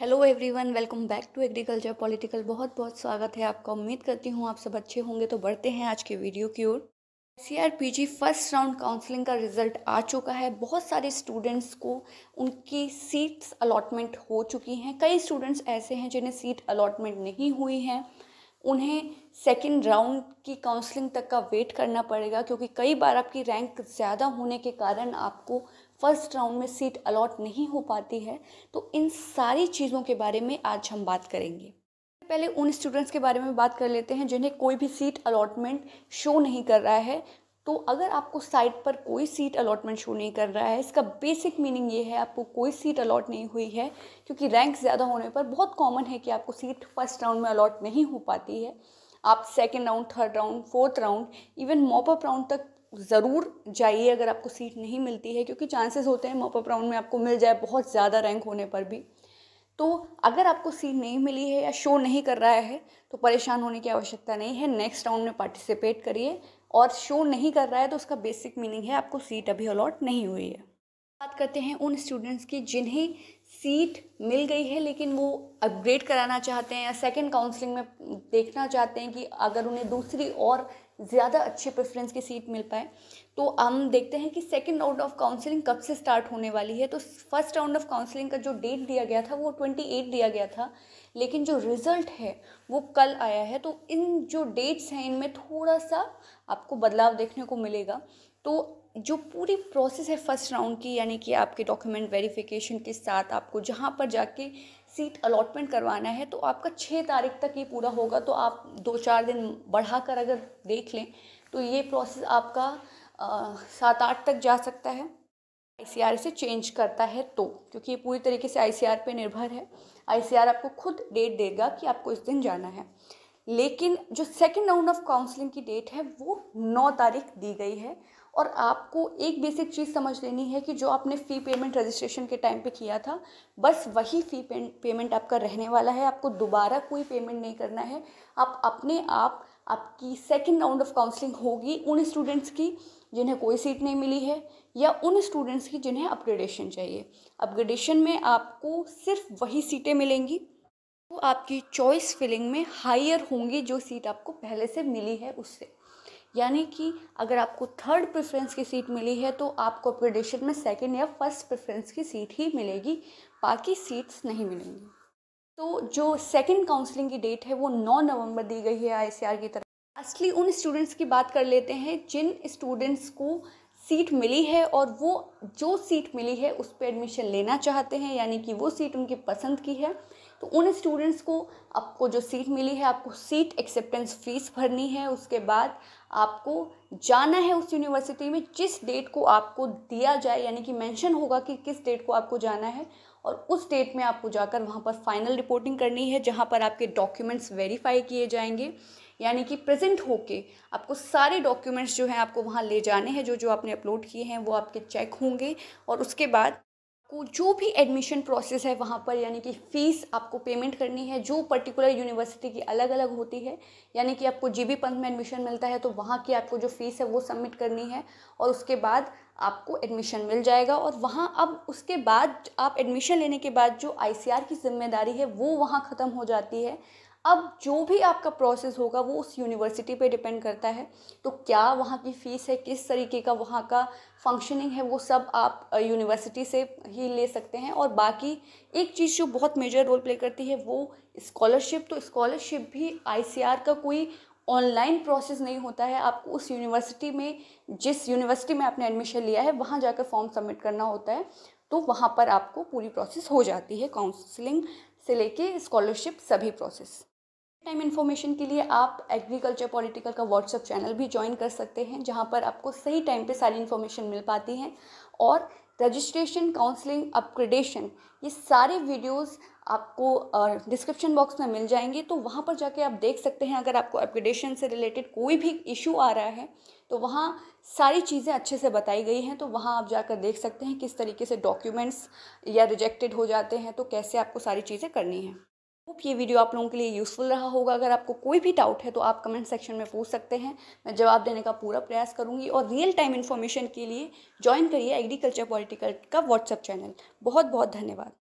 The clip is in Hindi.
hello everyone welcome back to agriculture political बहुत बहुत स्वागत है आपका उम्मीद करती हूँ आप सब अच्छे होंगे तो बढ़ते हैं आज के वीडियो की ओर सी फर्स्ट राउंड काउंसलिंग का रिजल्ट आ चुका है बहुत सारे स्टूडेंट्स को उनकी सीट्स अलॉटमेंट हो चुकी हैं कई स्टूडेंट्स ऐसे हैं जिन्हें सीट अलॉटमेंट नहीं हुई है उन्हें सेकेंड राउंड की काउंसलिंग तक का वेट करना पड़ेगा क्योंकि कई बार आपकी रैंक ज़्यादा होने के कारण आपको फर्स्ट राउंड में सीट अलॉट नहीं हो पाती है तो इन सारी चीज़ों के बारे में आज हम बात करेंगे पहले उन स्टूडेंट्स के बारे में बात कर लेते हैं जिन्हें कोई भी सीट अलॉटमेंट शो नहीं कर रहा है तो अगर आपको साइट पर कोई सीट अलॉटमेंट शो नहीं कर रहा है इसका बेसिक मीनिंग ये है आपको कोई सीट अलॉट नहीं हुई है क्योंकि रैंक ज़्यादा होने पर बहुत कॉमन है कि आपको सीट फर्स्ट राउंड में अलॉट नहीं हो पाती है आप second round third round fourth round even mop up round तक ज़रूर जाइए अगर आपको सीट नहीं मिलती है क्योंकि चांसेस होते हैं मॉपअप राउंड में आपको मिल जाए बहुत ज़्यादा रैंक होने पर भी तो अगर आपको सीट नहीं मिली है या शो नहीं कर रहा है तो परेशान होने की आवश्यकता नहीं है नेक्स्ट राउंड में पार्टिसिपेट करिए और शो नहीं कर रहा है तो उसका बेसिक मीनिंग है आपको सीट अभी अलॉट नहीं हुई है बात करते हैं उन स्टूडेंट्स की जिन्हें सीट मिल गई है लेकिन वो अपग्रेड कराना चाहते हैं या सेकेंड काउंसलिंग में देखना चाहते हैं कि अगर उन्हें दूसरी और ज़्यादा अच्छे प्रेफरेंस की सीट मिल पाए तो हम देखते हैं कि सेकेंड राउंड ऑफ काउंसलिंग कब से स्टार्ट होने वाली है तो फर्स्ट राउंड ऑफ काउंसलिंग का जो डेट दिया गया था वो ट्वेंटी एट दिया गया था लेकिन जो रिज़ल्ट है वो कल आया है तो इन जो डेट्स हैं इनमें थोड़ा सा आपको बदलाव देखने को मिलेगा तो जो पूरी प्रोसेस है फर्स्ट राउंड की यानी कि आपके डॉक्यूमेंट वेरिफिकेशन के साथ आपको जहाँ पर जाके सीट अलॉटमेंट करवाना है तो आपका छः तारीख तक ये पूरा होगा तो आप दो चार दिन बढ़ा कर अगर देख लें तो ये प्रोसेस आपका सात आठ तक जा सकता है आई से चेंज करता है तो क्योंकि ये पूरी तरीके से आई पे निर्भर है आई आपको खुद डेट देगा कि आपको इस दिन जाना है लेकिन जो सेकेंड राउंड ऑफ काउंसलिंग की डेट है वो नौ तारीख दी गई है और आपको एक बेसिक चीज़ समझ लेनी है कि जो आपने फ़ी पेमेंट रजिस्ट्रेशन के टाइम पे किया था बस वही फ़ी पेमेंट आपका रहने वाला है आपको दोबारा कोई पेमेंट नहीं करना है आप अपने आप आपकी सेकेंड राउंड ऑफ काउंसलिंग होगी उन स्टूडेंट्स की जिन्हें कोई सीट नहीं मिली है या उन स्टूडेंट्स की जिन्हें अपग्रेडेशन चाहिए अपग्रेडेशन में आपको सिर्फ वही सीटें मिलेंगी तो आपकी चॉइस फिलिंग में हायर होंगी जो सीट आपको पहले से मिली है उससे यानी कि अगर आपको थर्ड प्रेफरेंस की सीट मिली है तो आपको अपग्रेडेशन में सेकेंड या फर्स्ट प्रेफरेंस की सीट ही मिलेगी बाकी सीट्स नहीं मिलेंगी तो जो सेकेंड काउंसलिंग की डेट है वो नौ नवंबर दी गई है आई की तरफ असली उन स्टूडेंट्स की बात कर लेते हैं जिन स्टूडेंट्स को सीट मिली है और वो जो सीट मिली है उस पर एडमिशन लेना चाहते हैं यानी कि वो सीट उनकी पसंद की है तो उन स्टूडेंट्स को आपको जो सीट मिली है आपको सीट एक्सेप्टेंस फ़ीस भरनी है उसके बाद आपको जाना है उस यूनिवर्सिटी में जिस डेट को आपको दिया जाए यानी कि मेंशन होगा कि किस डेट को आपको जाना है और उस डेट में आपको जाकर वहाँ पर फाइनल रिपोर्टिंग करनी है जहाँ पर आपके डॉक्यूमेंट्स वेरीफाई किए जाएंगे यानी कि प्रेजेंट होके आपको सारे डॉक्यूमेंट्स जो हैं आपको वहाँ ले जाने हैं जो जो आपने अपलोड किए हैं वो आपके चेक होंगे और उसके बाद को जो भी एडमिशन प्रोसेस है वहाँ पर यानी कि फ़ीस आपको पेमेंट करनी है जो पर्टिकुलर यूनिवर्सिटी की अलग अलग होती है यानी कि आपको जी बी पंथ में एडमिशन मिलता है तो वहाँ की आपको जो फ़ीस है वो सबमिट करनी है और उसके बाद आपको एडमिशन मिल जाएगा और वहाँ अब उसके बाद आप एडमिशन लेने के बाद जो आई सी आर की जिम्मेदारी है वो वहाँ ख़त्म हो जाती है अब जो भी आपका प्रोसेस होगा वो उस यूनिवर्सिटी पे डिपेंड करता है तो क्या वहाँ की फ़ीस है किस तरीके का वहाँ का फंक्शनिंग है वो सब आप यूनिवर्सिटी से ही ले सकते हैं और बाकी एक चीज़ जो बहुत मेजर रोल प्ले करती है वो स्कॉलरशिप तो स्कॉलरशिप भी आई का कोई ऑनलाइन प्रोसेस नहीं होता है आपको उस यूनिवर्सिटी में जिस यूनिवर्सिटी में आपने एडमिशन लिया है वहाँ जाकर फॉर्म सबमिट करना होता है तो वहाँ पर आपको पूरी प्रोसेस हो जाती है काउंसलिंग से लेके स्कॉलरशिप सभी प्रोसेस टाइम इन्फॉर्मेशन के लिए आप एग्रीकल्चर पॉलिटिकल का व्हाट्सअप चैनल भी ज्वाइन कर सकते हैं जहाँ पर आपको सही टाइम पे सारी इन्फॉर्मेशन मिल पाती है और रजिस्ट्रेशन काउंसलिंग अपग्रेडेशन ये सारे वीडियोस आपको डिस्क्रिप्शन बॉक्स में मिल जाएंगे तो वहाँ पर जाके आप देख सकते हैं अगर आपको अपग्रेडेशन से रिलेटेड कोई भी इशू आ रहा है तो वहाँ सारी चीज़ें अच्छे से बताई गई हैं तो वहाँ आप जाकर देख सकते हैं किस तरीके से डॉक्यूमेंट्स या रिजेक्टेड हो जाते हैं तो कैसे आपको सारी चीज़ें करनी है होप ये वीडियो आप लोगों के लिए यूज़फुल रहा होगा अगर आपको कोई भी डाउट है तो आप कमेंट सेक्शन में पूछ सकते हैं मैं जवाब देने का पूरा प्रयास करूँगी और रियल टाइम इन्फॉर्मेशन के लिए ज्वाइन करिए एग्रीकल्चर पॉलिटिकल का व्हाट्सअप चैनल बहुत बहुत धन्यवाद